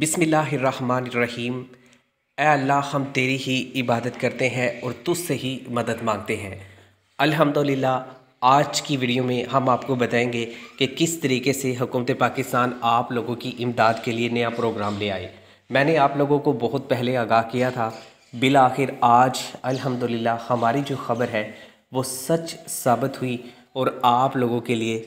बिसमीम अल्लाह हम तेरी ही इबादत करते हैं और तुझसे ही मदद मांगते हैं अल्हम्दुलिल्लाह आज की वीडियो में हम आपको बताएंगे कि किस तरीके से हुकूमत पाकिस्तान आप लोगों की इमदाद के लिए नया प्रोग्राम ले आए मैंने आप लोगों को बहुत पहले आगाह किया था बिल आखिर आज अल्हम्दुलिल्लाह हमारी जो ख़बर है वो सच साबित हुई और आप लोगों के लिए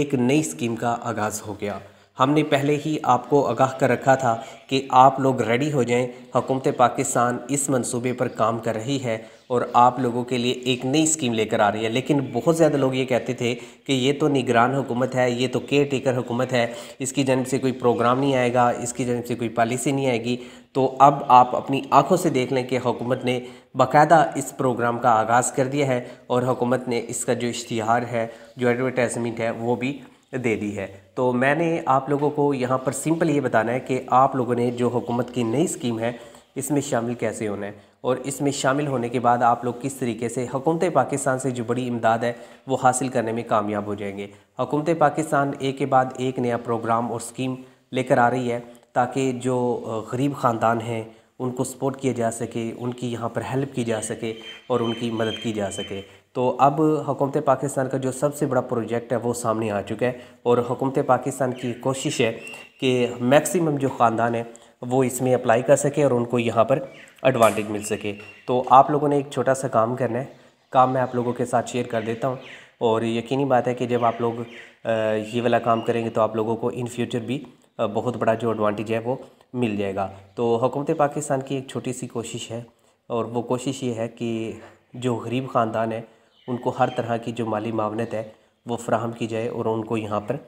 एक नई स्कीम का आगाज़ हो गया हमने पहले ही आपको आगाह कर रखा था कि आप लोग रेडी हो जाएं हुकूमत पाकिस्तान इस मंसूबे पर काम कर रही है और आप लोगों के लिए एक नई स्कीम लेकर आ रही है लेकिन बहुत ज़्यादा लोग ये कहते थे कि ये तो निगरान हुकूमत है ये तो केयर टेकर हुकूमत है इसकी जन्म से कोई प्रोग्राम नहीं आएगा इसकी जन्म से कोई पॉलिसी नहीं आएगी तो अब आप अपनी आंखों से देख लें कि हुकूमत ने बाकायदा इस प्रोग्राम का आगाज़ कर दिया है और हुकूमत ने इसका जो इश्तहार है जो एडवर्टाइजमेंट है वो भी दे दी है तो मैंने आप लोगों को यहाँ पर सिंपल ये बताना है कि आप लोगों ने जो हुकूमत की नई स्कीम है इसमें शामिल कैसे होना है और इसमें शामिल होने के बाद आप लोग किस तरीके से हुकूमत पाकिस्तान से जो बड़ी इमदाद है वो हासिल करने में कामयाब हो जाएंगे हुकूमत पाकिस्तान एक के बाद एक नया प्रोग्राम और स्कीम लेकर आ रही है ताकि जो गरीब ख़ानदान हैं उनको सपोर्ट किया जा सके उनकी यहाँ पर हेल्प की जा सके और उनकी मदद की जा सके तो अब हुकूमत पाकिस्तान का जो सबसे बड़ा प्रोजेक्ट है वो सामने आ चुका है और हुकूमत पाकिस्तान की कोशिश है कि मैक्सिमम जो ख़ानदान है वो इसमें अप्लाई कर सके और उनको यहाँ पर एडवांटेज मिल सके तो आप लोगों ने एक छोटा सा काम करना है काम मैं आप लोगों के साथ शेयर कर देता हूँ और यकीनी बात है कि जब आप लोग ये वाला काम करेंगे तो आप लोगों को इन फ्यूचर भी बहुत बड़ा जो एडवांटेज है वो मिल जाएगा तो हुकूमत पाकिस्तान की एक छोटी सी कोशिश है और वो कोशिश ये है कि जो गरीब ख़ानदान है उनको हर तरह की जो माली मावनत है वो फ्राहम की जाए और उनको यहाँ पर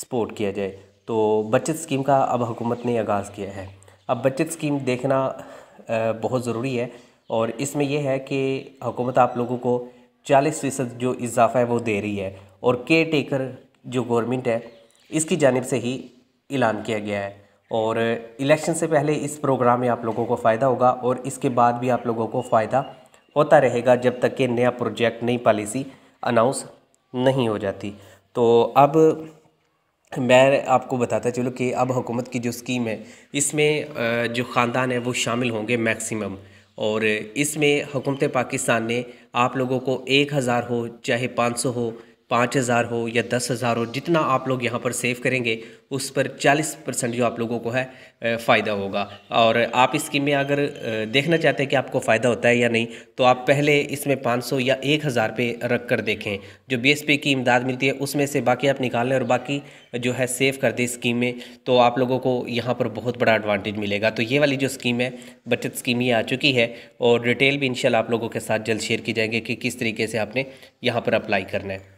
सपोर्ट किया जाए तो बचत स्कीम का अब हुकूमत ने आगाज़ किया है अब बचत स्कीम देखना बहुत ज़रूरी है और इसमें यह है कि हुकूमत आप लोगों को चालीस फ़ीसद जो इजाफ़ा है वो दे रही है और केयर टेकर जो गवर्नमेंट है इसकी जानब से ही ऐलान किया गया है और इलेक्शन से पहले इस प्रोग्राम में आप लोगों को फ़ायदा होगा और इसके बाद भी आप लोगों को फ़ायदा होता रहेगा जब तक कि नया प्रोजेक्ट नई पॉलिसी अनाउंस नहीं हो जाती तो अब मैं आपको बताता चलूँ कि अब हुकूमत की जो स्कीम है इसमें जो ख़ानदान है वो शामिल होंगे मैक्सिमम और इसमें हुकूमत पाकिस्तान ने आप लोगों को एक हज़ार हो चाहे पाँच सौ हो पाँच हज़ार हो या दस हज़ार हो जितना आप लोग यहाँ पर सेव करेंगे उस पर चालीस परसेंट जो आप लोगों को है फ़ायदा होगा और आप इस स्कीम में अगर देखना चाहते हैं कि आपको फ़ायदा होता है या नहीं तो आप पहले इसमें पाँच सौ या एक हज़ार पे रख कर देखें जो बी एस पी की इमदाद मिलती है उसमें से बाकी आप निकाल लें और बाकी जो है सेव कर दें स्कीम में तो आप लोगों को यहाँ पर बहुत बड़ा एडवांटेज मिलेगा तो ये वाली जो स्कीम है बचत स्कीम ये आ चुकी है और डिटेल भी इंशाल्लाह आप लोगों के साथ जल्द शेयर की जाएंगे कि किस तरीके से आपने यहाँ पर अप्लाई करना है